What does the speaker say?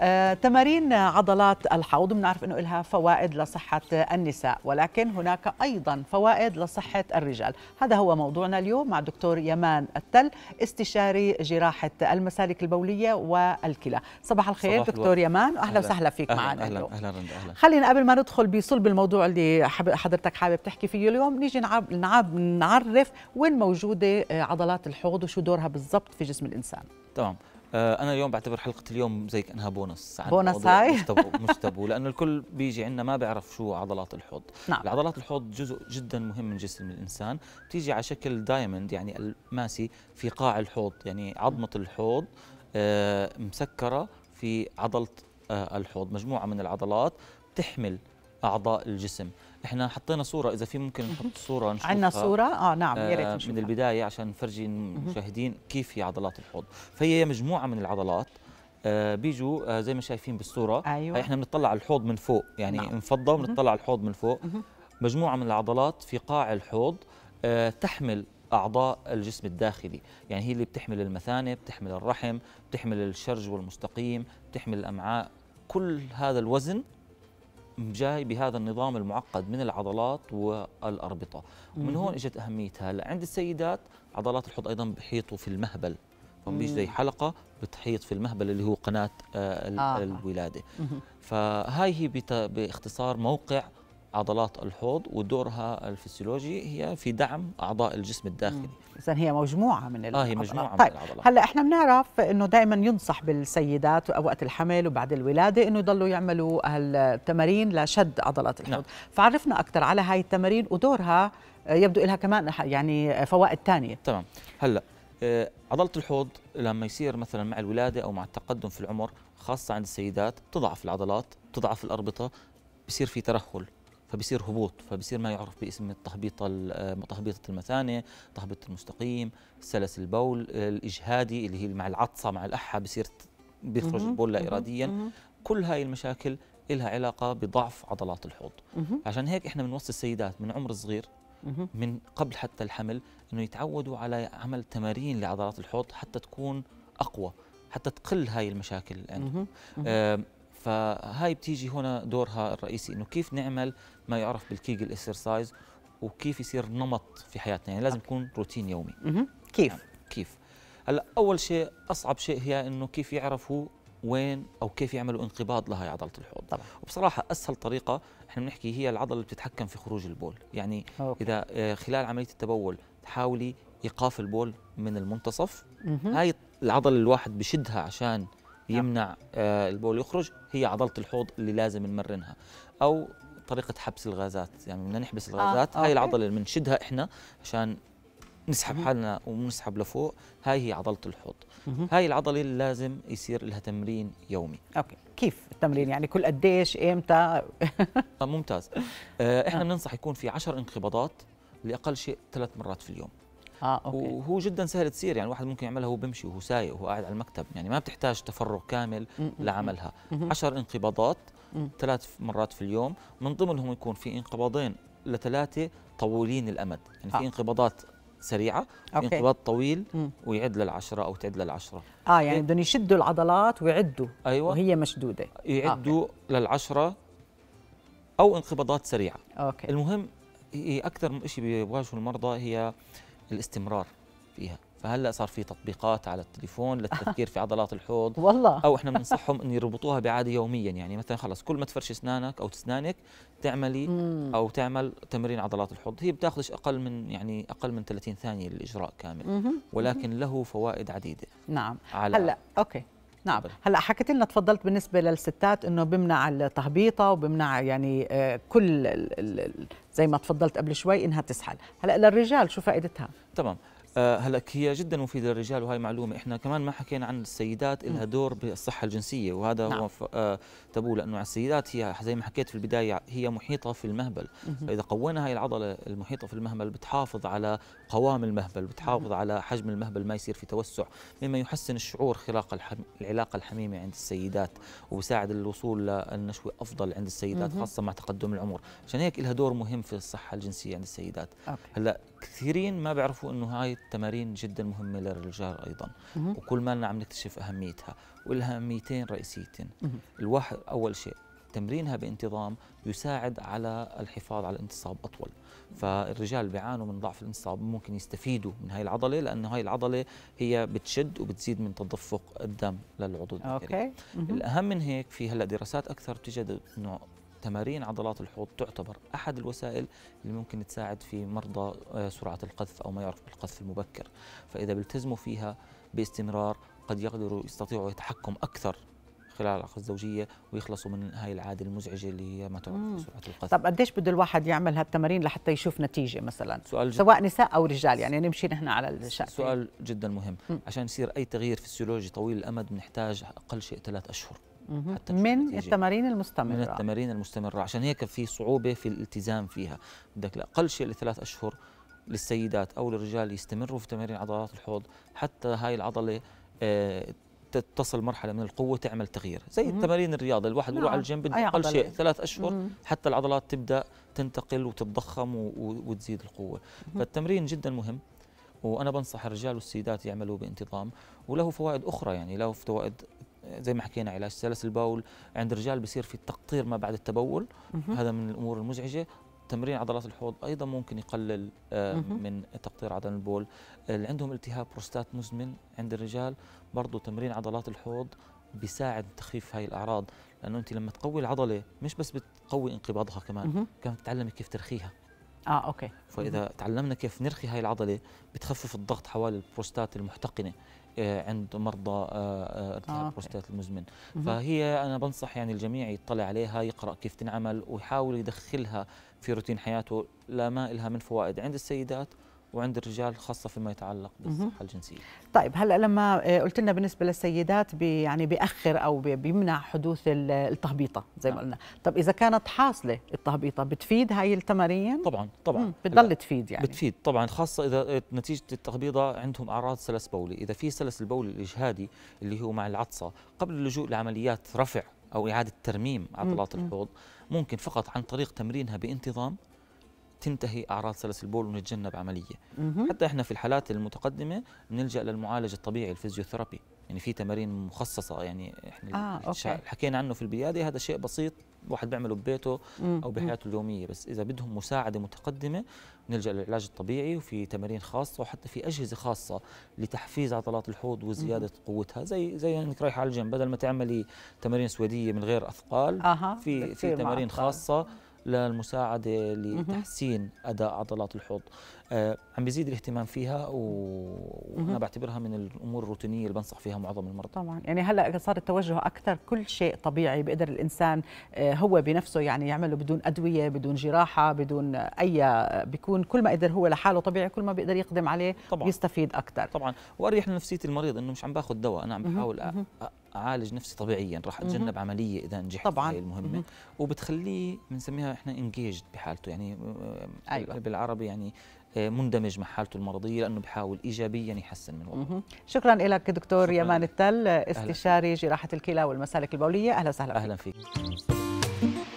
آه، تمارين عضلات الحوض بنعرف انه لها فوائد لصحه النساء ولكن هناك ايضا فوائد لصحه الرجال هذا هو موضوعنا اليوم مع دكتور يمان التل استشاري جراحه المسالك البوليه والكلى صباح الخير صباح دكتور الوقت. يمان اهلا وسهلا فيك أهلا معنا أهلا, اهلا اهلا اهلا خلينا قبل ما ندخل بصلب الموضوع اللي حضرتك حابب تحكي فيه اليوم نيجي نعب نعب نعرف وين موجوده عضلات الحوض وشو دورها بالضبط في جسم الانسان تمام آه، انا اليوم بعتبر حلقه اليوم زي كانها بونص بونص هاي مش تبو مش تبو لانه الكل بيجي عندنا ما بيعرف شو عضلات الحوض نعم. العضلات الحوض جزء جدا مهم من جسم الانسان بتيجي على شكل دايموند يعني الماسي في قاع الحوض يعني عظمه الحوض آه مسكره في عضله آه الحوض مجموعه من العضلات تحمل اعضاء الجسم احنا حطينا صوره اذا في ممكن نحط صوره نشوفها عندنا صوره اه نعم يا ريت آه، نشوفها من البدايه عشان نفرجي المشاهدين كيف هي عضلات الحوض فهي مجموعه من العضلات آه بيجوا آه زي ما شايفين بالصوره أيوة. احنا بنطلع على الحوض من فوق يعني نعم. نفضه وبنطلع على الحوض من فوق مجموعه من العضلات في قاع الحوض آه تحمل اعضاء الجسم الداخلي يعني هي اللي بتحمل المثانه بتحمل الرحم بتحمل الشرج والمستقيم بتحمل الامعاء كل هذا الوزن جاي بهذا النظام المعقد من العضلات والأربطة ومن هون اجت أهميتها عند السيدات عضلات الحوض أيضا بحيطوا في المهبل فبيجي زي حلقة بتحيط في المهبل اللي هو قناة آه. آه. الولادة فهاي هي باختصار موقع عضلات الحوض ودورها الفسيولوجي هي في دعم اعضاء الجسم الداخلي اذا هي مجموعه من العضلات اه هي مجموعه طيب. من العضلات هلا احنا بنعرف انه دائما ينصح بالسيدات وقت الحمل وبعد الولاده انه يضلوا يعملوا هالتمارين لشد عضلات الحوض نعم. فعرفنا اكثر على هاي التمارين ودورها يبدو لها كمان يعني فوائد ثانيه تمام هلا آه، عضلة الحوض لما يصير مثلا مع الولادة أو مع التقدم في العمر خاصة عند السيدات تضعف العضلات تضعف الأربطة بصير في ترهل فبصير هبوط فبصير ما يعرف باسم التهبيط آه، تهبيطة المثانة تهبيط المستقيم سلس البول الإجهادي اللي هي مع العطسة مع الأحة بصير بيخرج البول لا إراديا كل هاي المشاكل لها علاقة بضعف عضلات الحوض عشان هيك إحنا بنوصي السيدات من عمر صغير من قبل حتى الحمل انه يتعودوا على عمل تمارين لعضلات الحوض حتى تكون اقوى حتى تقل هاي المشاكل عندهم فهاي بتيجي هنا دورها الرئيسي انه كيف نعمل ما يعرف بالكيجل اكسرسايز وكيف يصير نمط في حياتنا يعني لازم يكون روتين يومي كيف يعني كيف هلا اول شيء اصعب شيء هي انه كيف يعرفوا وين او كيف يعملوا انقباض لهي عضله الحوض طبعا وبصراحه اسهل طريقه احنا بنحكي هي العضله اللي بتتحكم في خروج البول يعني أوكي. اذا آه، خلال عمليه التبول تحاولي ايقاف البول من المنتصف هاي العضله الواحد بشدها عشان نعم. يمنع آه، البول يخرج هي عضله الحوض اللي لازم نمرنها او طريقه حبس الغازات يعني بدنا نحبس آه، الغازات آه. هاي العضله اللي بنشدها احنا عشان نسحب حالنا ونسحب لفوق هاي هي عضله الحوض هاي العضله اللي لازم يصير لها تمرين يومي اوكي كيف التمرين يعني كل قديش امتى ممتاز آه، احنا بننصح يكون في 10 انقباضات لاقل شيء ثلاث مرات في اليوم آه، أوكي. وهو جدا سهل تصير يعني الواحد ممكن يعملها وهو بيمشي وهو سايق وهو قاعد على المكتب يعني ما بتحتاج تفرغ كامل لعملها 10 انقباضات ثلاث مرات في اليوم من ضمنهم يكون في انقباضين لثلاثه طويلين الامد يعني آه. في انقباضات سريعه أوكي. انقباض طويل مم. ويعد للعشره او تعد للعشره اه يعني بدهم يشدوا العضلات ويعدوا أيوة. وهي مشدوده يعدوا آه، أوكي. للعشره او انقباضات سريعه أوكي. المهم هي اكثر شيء بيواجهوا المرضى هي الاستمرار فيها فهلا صار في تطبيقات على التليفون للتفكير في عضلات الحوض والله او احنا بننصحهم ان يربطوها بعاده يوميا يعني مثلا خلص كل ما تفرشي اسنانك او تسنانك تعملي او تعمل تمرين عضلات الحوض هي بتاخذش اقل من يعني اقل من 30 ثانيه للاجراء كامل ولكن له فوائد عديده نعم على هلا اوكي نعم. نعم هلا حكيت لنا تفضلت بالنسبه للستات انه بمنع التهبيطه وبمنع يعني آه، كل زي ما تفضلت قبل شوي انها تسحل هلا للرجال شو فائدتها تمام آه، هلأ هي جدا مفيدة للرجال وهي معلومة إحنا كمان ما حكينا عن السيدات لها دور بالصحة الجنسية وهذا نعم. هو آه، تبو لأنه على السيدات هي زي ما حكيت في البداية هي محيطة في المهبل فإذا قوينا هاي العضلة المحيطة في المهبل بتحافظ على قوام المهبل بتحافظ على حجم المهبل ما يصير في توسع مما يحسن الشعور الحم... العلاقة الحميمة عند السيدات وبساعد الوصول للنشوة أفضل عند السيدات خاصة مع تقدم العمر عشان هيك لها دور مهم في الصحة الجنسية عند السيدات أوكي. هلأ كثيرين ما بيعرفوا انه هاي التمارين جدا مهمه للرجال ايضا مم. وكل ما عم نكتشف اهميتها ولها اهميتين رئيسيتين الواحد اول شيء تمرينها بانتظام يساعد على الحفاظ على الانتصاب اطول فالرجال بيعانوا من ضعف الانتصاب ممكن يستفيدوا من هاي العضله لانه هاي العضله هي بتشد وبتزيد من تدفق الدم للعضو الذكري الاهم من هيك في هلا دراسات اكثر بتجد انه تمارين عضلات الحوض تعتبر أحد الوسائل اللي ممكن تساعد في مرضى آه، سرعة القذف أو ما يعرف بالقذف المبكر فإذا بيلتزموا فيها باستمرار قد يقدروا يستطيعوا يتحكم أكثر خلال العلاقه الزوجيه ويخلصوا من هاي العاده المزعجه اللي هي ما تعرف سرعه القذف طب قديش بده الواحد يعمل هالتمارين لحتى يشوف نتيجه مثلا سؤال سواء نساء او رجال يعني نمشي نحن على الشأن سؤال جدا مهم عشان يصير اي تغيير فسيولوجي طويل الامد بنحتاج اقل شيء ثلاث اشهر حتى من التمارين المستمرة من التمارين المستمرة عشان هيك في صعوبة في الالتزام فيها بدك أقل شيء لثلاث أشهر للسيدات أو للرجال يستمروا في تمارين عضلات الحوض حتى هاي العضلة آه تصل مرحله من القوه تعمل تغيير زي مم. التمارين الرياضه الواحد بيروح على نعم. الجيم بده اقل شيء ثلاث اشهر مم. حتى العضلات تبدا تنتقل وتتضخم وتزيد القوه مم. فالتمرين جدا مهم وانا بنصح الرجال والسيدات يعملوا بانتظام وله فوائد اخرى يعني له فوائد زي ما حكينا علاج سلس البول عند الرجال بصير في تقطير ما بعد التبول هذا من الامور المزعجه تمرين عضلات الحوض ايضا ممكن يقلل آه، من تقطير عضل البول اللي عندهم التهاب بروستات مزمن عند الرجال برضه تمرين عضلات الحوض بيساعد تخفيف هاي الاعراض لانه انت لما تقوي العضله مش بس بتقوي انقباضها كمان كمان بتتعلمي كيف ترخيها اه اوكي فاذا تعلمنا كيف نرخي هاي العضله بتخفف الضغط حوالي البروستات المحتقنه آه، عند مرضى ارتفاع آه, آه،, آه، البروستات المزمن فهي انا بنصح يعني الجميع يطلع عليها يقرا كيف تنعمل ويحاول يدخلها في روتين حياته لا ما لها من فوائد عند السيدات وعند الرجال خاصة فيما يتعلق بالصحة الجنسية طيب هلا لما آه، قلت لنا بالنسبة للسيدات بي يعني بيأخر أو بيمنع حدوث التهبيطة زي ما نعم. قلنا طب إذا كانت حاصلة التهبيطة بتفيد هاي التمارين؟ طبعا طبعا بتضل تفيد يعني بتفيد طبعا خاصة إذا آه، نتيجة التهبيطة عندهم أعراض سلس بولي إذا في سلس البولي الإجهادي اللي هو مع العطسة قبل اللجوء لعمليات رفع أو إعادة ترميم عضلات الحوض ممكن فقط عن طريق تمرينها بانتظام تنتهي اعراض سلس البول ونتجنب عمليه مم. حتى احنا في الحالات المتقدمه بنلجا للمعالج الطبيعي الفيزيوثيرابي يعني في تمارين مخصصه يعني احنا آه، أوكي. حكينا عنه في البياده هذا شيء بسيط الواحد بيعمله ببيته او بحياته اليوميه بس اذا بدهم مساعده متقدمه بنلجا للعلاج الطبيعي وفي تمارين خاصه وحتى في اجهزه خاصه لتحفيز عضلات الحوض وزياده قوتها زي زي انك رايحه على الجيم بدل ما تعملي تمارين سويديه من غير اثقال آه. في في تمارين خاصه للمساعده لتحسين اداء عضلات الحوض آه، عم بيزيد الاهتمام فيها وانا بعتبرها من الامور الروتينيه اللي بنصح فيها معظم المرضى طبعا يعني هلا صار التوجه اكثر كل شيء طبيعي بيقدر الانسان آه، هو بنفسه يعني يعمله بدون ادويه بدون جراحه بدون اي بيكون كل ما قدر هو لحاله طبيعي كل ما بيقدر يقدم عليه طبعا ويستفيد اكثر طبعا واريح لنفسيه المريض انه مش عم باخذ دواء انا عم بحاول اعالج نفسي طبيعيا راح اتجنب مم. عمليه اذا نجحت طبعا هي المهمه مم. وبتخليه بنسميها احنا انجيجد بحالته يعني آه، آه، أيوة. بالعربي يعني آه، مندمج مع حالته المرضيه لانه بحاول ايجابيا يحسن من وضعه شكرا لك دكتور شكرا. يمان التل استشاري أهلا. جراحه الكلى والمسالك البوليه اهلا وسهلا اهلا فيك, فيك.